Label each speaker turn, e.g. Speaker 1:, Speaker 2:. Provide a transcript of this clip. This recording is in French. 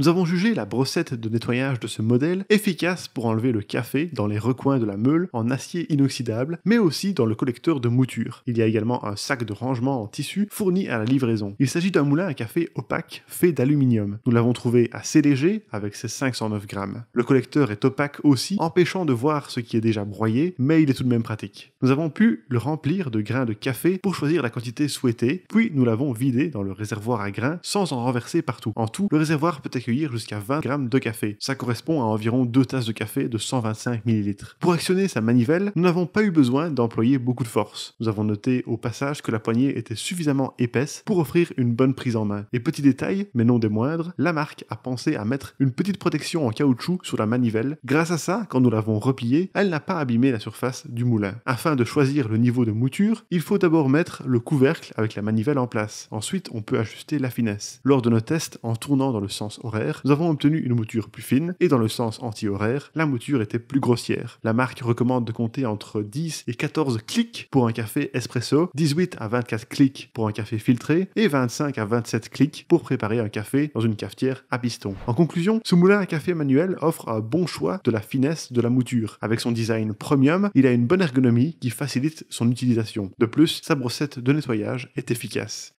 Speaker 1: Nous avons jugé la brossette de nettoyage de ce modèle efficace pour enlever le café dans les recoins de la meule en acier inoxydable, mais aussi dans le collecteur de mouture. Il y a également un sac de rangement en tissu fourni à la livraison. Il s'agit d'un moulin à café opaque fait d'aluminium. Nous l'avons trouvé assez léger avec ses 509 grammes. Le collecteur est opaque aussi, empêchant de voir ce qui est déjà broyé, mais il est tout de même pratique. Nous avons pu le remplir de grains de café pour choisir la quantité souhaitée, puis nous l'avons vidé dans le réservoir à grains sans en renverser partout. En tout, le réservoir peut être jusqu'à 20 grammes de café. Ça correspond à environ 2 tasses de café de 125 ml. Pour actionner sa manivelle, nous n'avons pas eu besoin d'employer beaucoup de force. Nous avons noté au passage que la poignée était suffisamment épaisse pour offrir une bonne prise en main. Et petit détail, mais non des moindres, la marque a pensé à mettre une petite protection en caoutchouc sur la manivelle. Grâce à ça, quand nous l'avons repliée, elle n'a pas abîmé la surface du moulin. Afin de choisir le niveau de mouture, il faut d'abord mettre le couvercle avec la manivelle en place. Ensuite, on peut ajuster la finesse. Lors de nos tests, en tournant dans le sens horaire, nous avons obtenu une mouture plus fine, et dans le sens anti-horaire, la mouture était plus grossière. La marque recommande de compter entre 10 et 14 clics pour un café espresso, 18 à 24 clics pour un café filtré, et 25 à 27 clics pour préparer un café dans une cafetière à piston. En conclusion, ce moulin à café manuel offre un bon choix de la finesse de la mouture. Avec son design premium, il a une bonne ergonomie qui facilite son utilisation. De plus, sa brossette de nettoyage est efficace.